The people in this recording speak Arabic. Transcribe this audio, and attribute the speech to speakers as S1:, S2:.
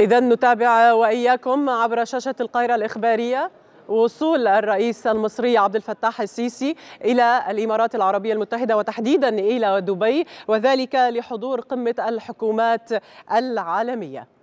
S1: إذا نتابع وإياكم عبر شاشة القاهرة الإخبارية وصول الرئيس المصري عبد الفتاح السيسي إلى الإمارات العربية المتحدة وتحديدا إلى دبي وذلك لحضور قمة الحكومات العالمية